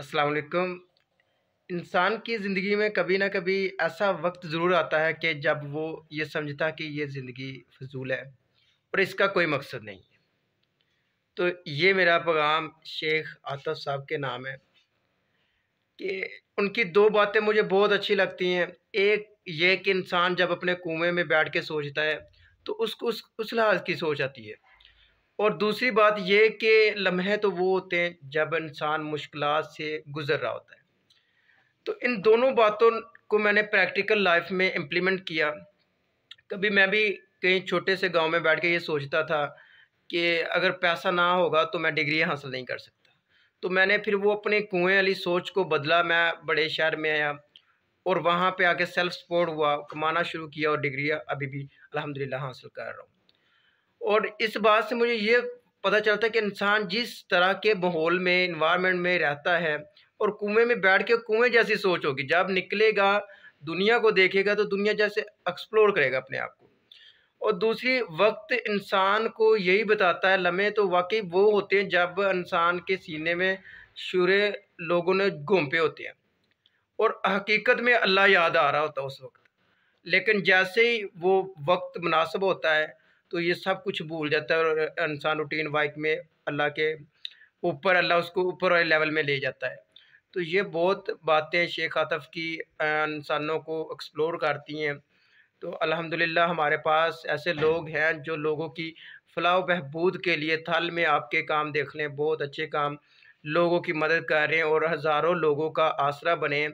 अस्सलाम वालेकुम इंसान की ज़िंदगी में कभी ना कभी ऐसा वक्त ज़रूर आता है कि जब वो ये समझता कि ये ज़िंदगी फजूल है और इसका कोई मकसद नहीं है तो ये मेरा पैगाम शेख आतफ साहब के नाम है कि उनकी दो बातें मुझे बहुत अच्छी लगती हैं एक ये कि इंसान जब अपने कुएँ में बैठ के सोचता है तो उसको उस उस लिहाज की सोच आती है और दूसरी बात यह कि लम्हे तो वो होते हैं जब इंसान मुश्किल से गुज़र रहा होता है तो इन दोनों बातों को मैंने प्रैक्टिकल लाइफ में इम्प्लीमेंट किया कभी मैं भी कहीं छोटे से गांव में बैठ के ये सोचता था कि अगर पैसा ना होगा तो मैं डिग्री हासिल नहीं कर सकता तो मैंने फिर वो अपने कुएँ वाली सोच को बदला मैं बड़े शहर में आया और वहाँ पे आके सेल्फ सपोर्ट हुआ कमाना शुरू किया और डिग्रियाँ अभी भी अलहमदिल्ला हासिल कर रहा हूँ और इस बात से मुझे ये पता चलता है कि इंसान जिस तरह के माहौल में इन्वायरमेंट में रहता है और कुएं में बैठ के कुएं जैसी सोच होगी जब निकलेगा दुनिया को देखेगा तो दुनिया जैसे एक्सप्लोर करेगा अपने आप को और दूसरी वक्त इंसान को यही बताता है लम्हे तो वाकई वो होते हैं जब इंसान के सीने में शुरे लोगों ने घूमपे होते हैं और हकीकत में अल्लाह याद आ रहा होता है उस वक्त लेकिन जैसे ही वो वक्त मुनासब होता है तो ये सब कुछ भूल जाता है और इंसान रूटीन बाइक में अल्लाह के ऊपर अल्लाह उसको ऊपर वाले लेवल में ले जाता है तो ये बहुत बातें शेख आतफ़ की इंसानों को एक्सप्लोर करती हैं तो अल्हम्दुलिल्लाह हमारे पास ऐसे लोग हैं जो लोगों की फलाह बहबूद के लिए थल में आपके काम देख लें बहुत अच्छे काम लोगों की मदद कर रहे हैं और हज़ारों लोगों का आसरा बने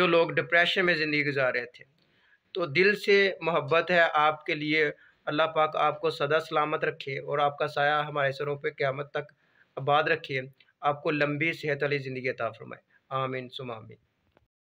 जो लोग डिप्रेशन में ज़िंदगी गुजार रहे थे तो दिल से मोहब्बत है आपके लिए अल्लाह पाक आपको सदा सलामत रखे और आपका साया हमारे सरों पर क़्यामत तक आबाद रखिए आपको लंबी सेहत वाली ज़िंदगी अता फरमाए आमीन सुम